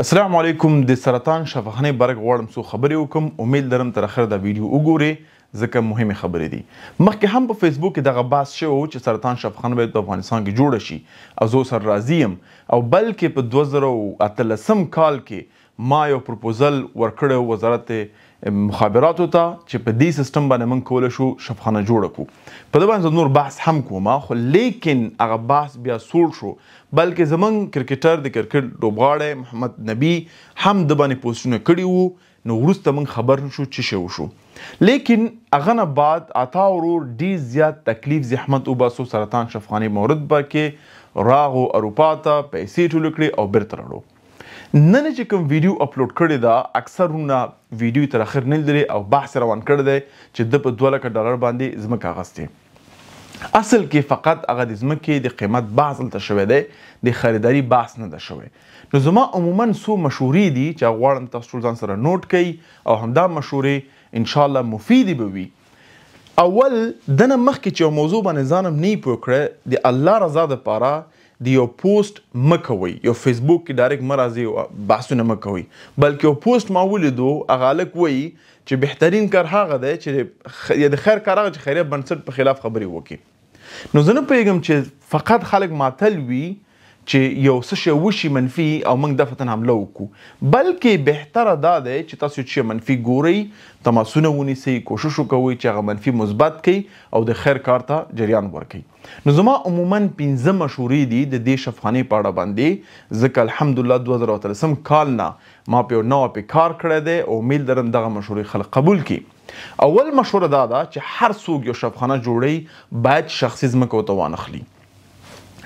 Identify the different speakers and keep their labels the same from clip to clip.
Speaker 1: السلام علیکم د سرطان شفخانه برګ غواړم سو خبرې وکم امید لرم تر اخر دا ویډیو وګورئ ځکه مهمه خبرې دي مخکې هم په فیسبوک کې دغه باس شو چې سرطان شفخانه باید په افغانستان کې جوړ شي او زه سر راضی يم او بلکې په 2013 کال کې ما یو پروپوزل ورکړ وزارت مخابراتو ته چې په دې سیستم باندې موږ کول شو شفخانه جوړ کو په دې باندې نور بحث هم کوم خو لیکن هغه بحث بیا سوړ شو بلکې زمون کرکټر د کرکټ لوبغاړی محمد نبی هم د باندې پوسټونه کړی وو نو ورسته موږ خبر شو چې شو شو لیکن هغه نه بعد عطا ورور ډیر زیات تکلیف زحمت او باسو سرطان شفخانه مورد به کې راغو اروپا ته پیسې ټول کړې او برترړو نن چې کوم ویډیو اپلوډ کړی دا اکثرونه ویډیو تر اخر نه لري او بحث روان کړی دی چې د په 2 لک ډالر باندې زمکه اغسته اصل کې فقط هغه د زمکه د قیمت بحث تل شوې دی د خریداري بحث نه ده شوې نو زما عموما سو مشورې دي چې غواړم تاسو ځان سره نوٹ کړئ او همدا مشورې ان شاء الله مفید به وي اول دنه مخکې چې موضوع باندې ځانم نه پوکړه د الله رضا لپاره د یو پوسټ مکوي یو فیسبوک کې ډایرکټ مرزي بحثونه مکوي بلکې یو پوسټ ما ولیدو اغالک وایي چې بهترین کار هغه دی چې یا د خیر کار هغه چې خیریه بنسټ په خلاف خبرې وکړي نو زه نه پوهېږم چې فقط خلک ماتل وي چې یو څه شی وشي منفي او موږ د فتن حمله وکړو بلکې بهتره دا ده چې تاسو چې منفي ګوري تماسونه ونیسي کوشش وکوي چې هغه منفي مثبت کړي او د خیر کار ته جریان ورکړي نو زما عموما 15 مشورې دي د دیش افغاني پاړه باندې ځکه الحمدلله 2013 کال نه ما په نو په کار کړی دی او امید لرم دغه مشورې خلک قبول کړي اول مشوره دا ده چې هر څوک یو شفخانه جوړي باید شخصي ځمکه وتوانخلي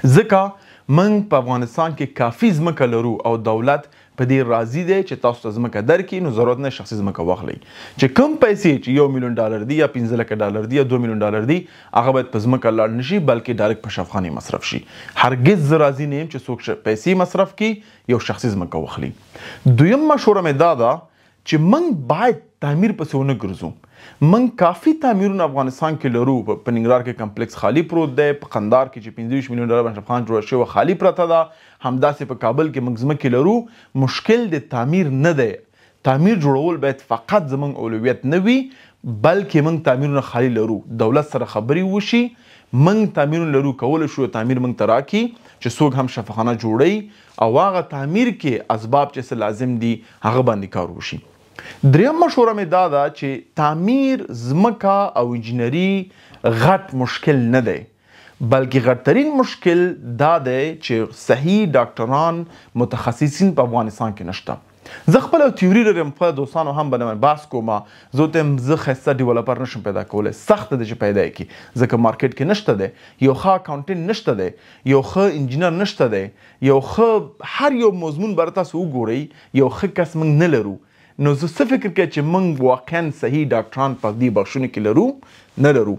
Speaker 1: ځکه منګ په افغانستان کې کافي ځمکه لرو او دولت په دې راضي دی چې تاسو ته ځمکه درکې نو ضرورت نه شخصي ځمکه واخلئ چې کم پیسې چې یو میلیون ډالر دی یا پنځه لکه ډالر دی یا دوه میلیون ډالر دی هغه باید په ځمکه لاړ نه شي بلکې ډایرکټ په شفخانې مصرف شي هرګز زه راضي نه یم چې څوک پیسې مصرف کړي یو شخصي ځمکه واخلي دویم مشوره مې دا ده چې موږ باید تعمیر پسې ونه ګرځو من کافی تعمیرونه افغانستان کې لرو په ننګرهار کې کمپلیکس خالی پروت دی په قندار کې چې 25 میلیون ډالر باندې افغان جوړ شوی خالی پراته ده همداسې په کابل کې منځمه کې لرو مشکل د تعمیر نه دی تعمیر جوړول باید فقط زمون اولویت نه وي بلکې موږ تعمیرونه خالی لرو دولت سره خبري وشي موږ تعمیرونه لرو کول شو تعمیر موږ تراکي چې څوک هم شفاخانه جوړي او هغه تعمیر کې اسباب چې لازم دي هغه باندې کار وشي دریم مشوره مې دا ده چې تعمیر زمکا او انجنیری غټ مشکل نه دی بلکې غټترین مشکل دا دی چې صحیح ډاکټران متخصصین په افغانستان کې نشته زه خپل تیوري لرم په دوستانو هم باندې باس کوم زه تم زه خسته ډیولپر نشم پیدا کولای سخت د پیدا کی ځکه مارکیټ کې نشته دی یو ښه اکاونټنټ نشته دی یو ښه انجنیر نشته دی یو ښه هر یو مضمون برتاسو وګورئ یو ښه کس موږ نه لرو نو زه څه فکر کوم چې موږ واقعا صحیح ډاکټران په دې بخښونه کې لرو نه لرو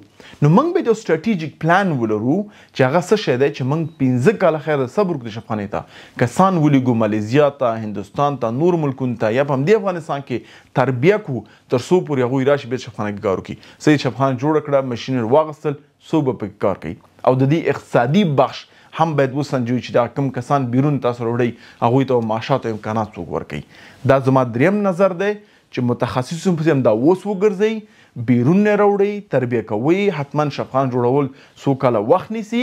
Speaker 1: نو موږ به د ستراتیژیک پلان ولرو چې هغه څه شې دی چې موږ 15 کال خیر صبر وکړو چې افغاني ته کسان ولېګو ماليزیا ته هندستان ته نور ملکونو ته یا په دې افغانستان کې تربیه کو تر څو پورې هغه راشي به شفخانه کار وکړي صحیح شفخانه جوړ کړه ماشينر واغستل صوبه په کار کوي او د دې اقتصادي بخش هم باید وسنجوي چې دا کم کسان بیرون تاسو وروړي هغه ته معاشاته امکانات څوک ورکړي دا زما دریم نظر دی چې متخصصون په دا اوس وګرځي بیرون نه وروړي تربیه کوي حتما شفقان جوړول سو کاله وخت نیسی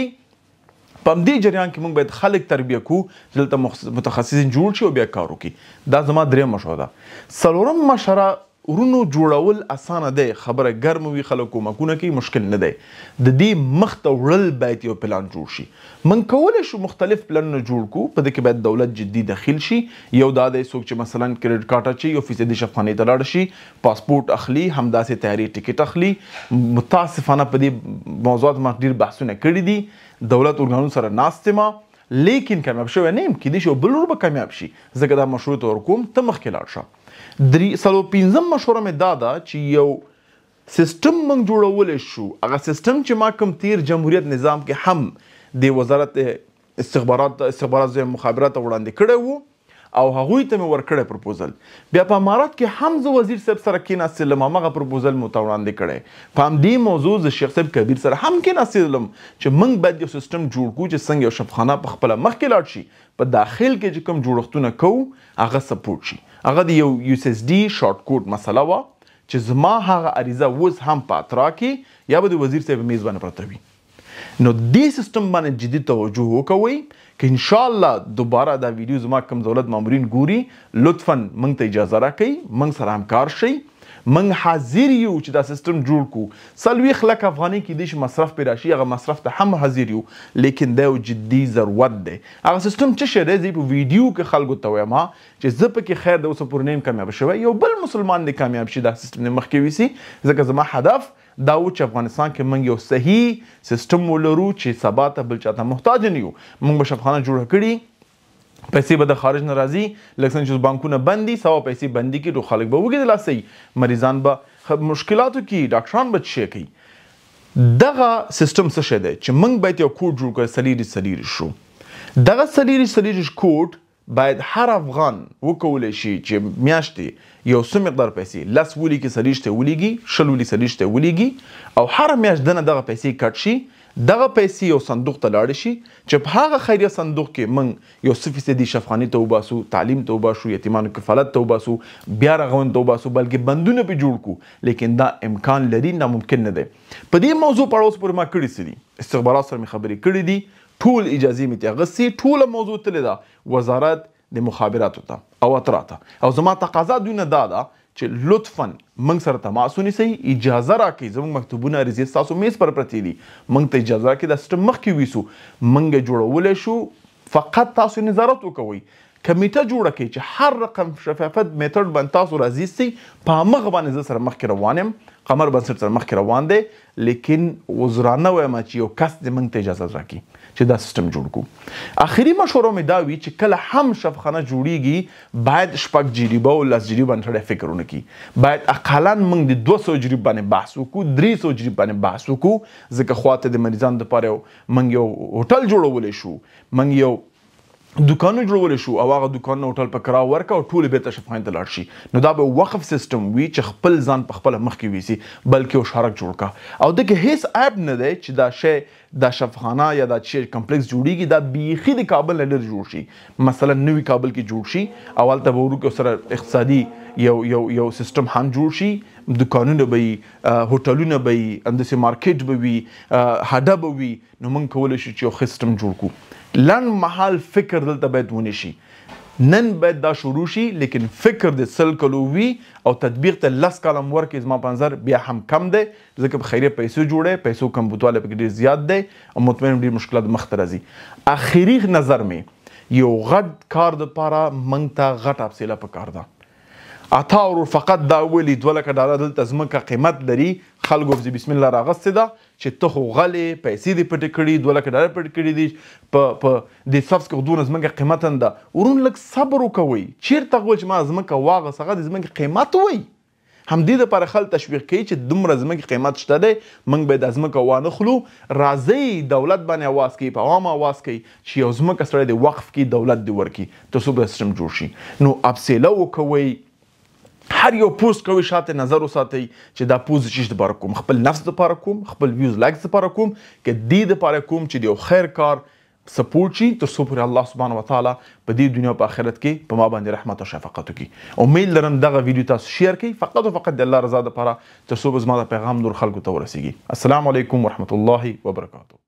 Speaker 1: پم دې جریان کې موږ باید خلک تربیه کو دلته متخصصین جوړ شي او بیا کار وکړي دا زما دریم مشوره ده سلورم مشوره ورونو جوړول اسانه ده خبره ګرم وی خلکو مکونه کې مشکل نه ده د دې مخ ته وړل باید یو پلان جوړ شي من کول شو مختلف پلانونه جوړ کو په دې کې باید دولت جدي دخیل شي یو دا د څوک چې مثلا کریډټ کارت اچي یو فیصدي شفخانه ته لاړ شي پاسپورت اخلي همداسې تیاری ټیکټ اخلي متاسفانه په دې موضوعات ما ډیر بحثونه کړی دي دولت ورغانو سره ناستې ما لیکن کامیاب شوی نه يم کېدای شي بل ورو به کامیاب شي ځکه دا مشوره ته ورکوم ته مخکې لاړ شه درې سلو پنځم مشوره مې دا ده چې یو سیستم موږ جوړول شو هغه سیستم چې ما کوم تیر جمهوریت نظام کې هم د وزارت استخبارات استخبارات مخابرات وړاندې کړی وو او هغوی ته مې ورکړی پروپوزل بیا په امارات کې هم زه وزیر صاحب سره کېناستلم هماغه پروپوزل مو ته وړاندې کړی په همدې موضوع زه شیخ صاحب کبیر سره هم کېناستلم چې موږ باید یو سیستم جوړ کړو چې څنګه یو شبخانه په خپله مخکې لاړ شي په داخل کې چې کوم جوړښتونه کوو هغه سپورټ شي هغه د یو یو اس اس ډي شارټ کوډ مسله وه چې زما هغه عریضه اوس هم په اترا کې یا به د وزیر صاحب میز باندې پرته وي نو دې سیستم باندې جدي توجه وکوي ک ان شاء الله دوباره دا ویډیو زما کم دولت مامورین ګوري لطفا مونږ ته اجازه راکړي مونږ سره همکار شئ من حاضر یو چې دا سیستم جوړ کو سلويخ لک افغاني کې دیش مصرف پیدا شي هغه مصرف ته هم حاضر یو لیکن دا یو جدي ضرورت دی هغه سیستم چې شه دی په ویډیو کې خلکو ته وایم چې زه په کې خیر د اوس پر نیم کامیاب شوی یو بل مسلمان دی کامیاب شي دا سیستم نه مخکې وسی ځکه زما هدف دا و چې افغانستان کې موږ یو صحیح سیستم ولرو چې سبا ته بل چاته محتاج نه یو موږ به شفخانه جوړ کړی پیسې به د خارج نه راځي لکه څنګه چې بانکونه بندي سوا پیسې بندي کې ټول خلک به وګړي لاسي مریضان به مشکلاتو کې ډاکټران به شي کوي دغه سیستم څه شته چې موږ باید یو کوډ جوړ کړو سلیری سلیری شو دغه سلیری سلیری کوډ باید هر افغان وکول شي چې میاشتې یو څه مقدار پیسې لس ولي کې سلیشته وليږي شل ولي سلیشته وليږي او هر میاشت دنه دغه پیسې کټ شي دغه پیسې یو صندوق ته لاړ شي چې په هغه خیریه صندوق کې من یو څه فیصدي شفقاني ته وباسو تعلیم ته وباسو یتیمانو کفالت ته وباسو بیا رغون ته وباسو بلکې بندونه په جوړ کو لیکن دا امکان لري ناممکن نه دی په دې موضوع په اړه اوس پر ما کړی سړي استخبارات سره خبرې کړې دي ټول اجازه می ته غسي ټول موضوع تل دا وزارت د مخابراتو ته او اطراته او زما تقاضا دونه دا ده دا چې لطفا موږ سره تماس ونیسئ اجازه راکړئ زموږ مکتوبونه عریضې ستاسو میز پر پرتې دي موږ ته اجازه راکړئ دا سیسټم مخکې یوسو موږ یې جوړولی شو فقط تاسو نظارت وکوئ کمیټه جوړه کړي چې هر رقم شفافیت میتود باندې تاسو راځي سي په مغ باندې زه سره مخ کې روانم قمر بنسټ سره مخ کې روان دي لیکن وزرانه وایم چې یو کس د منځ ته اجازه راکړي چې دا سیستم جوړ کو اخري مشوره مې دا وی چې کله هم شفخانه جوړیږي باید شپږ جریبه او لس جریبه باندې فکرونه کی باید اقلا موږ د 200 جریبه باندې بحث وکړو 300 جریبه باندې بحث وکړو ځکه خواته د مریضانو لپاره موږ یو هوټل جوړولې شو موږ یو دکانونه جوړول شو او هغه دکانونه ټول په کرا ورک او ټول به ته شفاین ته لاړ شي نو دا به وقف سیستم وی چې خپل ځان په خپل مخ کې ویسي بلکې او شارک جوړ کا او دغه هیڅ اپ نه دی چې دا شی د شفخانه یا د چیر کمپلیکس جوړیږي دا بیخي د کابل نه لري جوړ شي مثلا نوې کابل کې جوړ شي اول ته ورو کې سره اقتصادي یو یو یو سیستم هم جوړ شي دکانونه به هوټلونه به اندسه مارکیټ به وي هډه به وي نو موږ کولای شو چې یو سیستم جوړ کړو لن محل فکر دلته باید ونی شي نن باید دا شروع شي لیکن فکر د سل کلو وي او تطبیق ته لس کلم ورکې زما په نظر بیا هم کم دی ځکه په خیره پیسو جوړه پیسو کم بوتواله پکې ډیر زیات دی او مطمئن ډیر مشکلات مخ ته راځي اخیری نظر می یو غټ کار د پاره منګ ته غټ اپسیله په کار ده اتا ورور فقط دا ولي 2 لک ډالر دلته زمکه قیمت لري خلکو په بسم الله راغستې ده چې ته خو غلې پیسې دې پټ کړې 2 لک ډالر پټ کړې دي په په دې صف کې دونه زمکه قیمت انده ورون لک صبر وکوي چیرته غوچ ما زمکه واغه سغه دې زمکه قیمت وای هم دې لپاره خل تشویق کوي چې دومره زمکه قیمت شته دی موږ به د زمکه وانه خلو راځي دولت باندې आवाज کوي په عامه आवाज کوي چې یو زمکه سره د وقف کې دولت دی ورکی ته صوبه سیستم جوړ شي نو ابسیله وکوي هر یو پوسټ کوي شاته نظر وساتئ چې دا پوسټ چې د بار کوم خپل نفس لپاره کوم خپل ویوز لایکس لپاره کوم کې دې لپاره کوم چې یو خیر کار سپورټ شي تر څو پر الله سبحانه وتعالى په دې دنیا په آخرت کې په ما باندې رحمت او شفقت وکړي امید لرم دغه ویډیو تاسو شیر کړئ فقط او فقط د الله رضا لپاره تر څو زما پیغام نور خلکو ته ورسیږي السلام علیکم ورحمت الله وبرکاته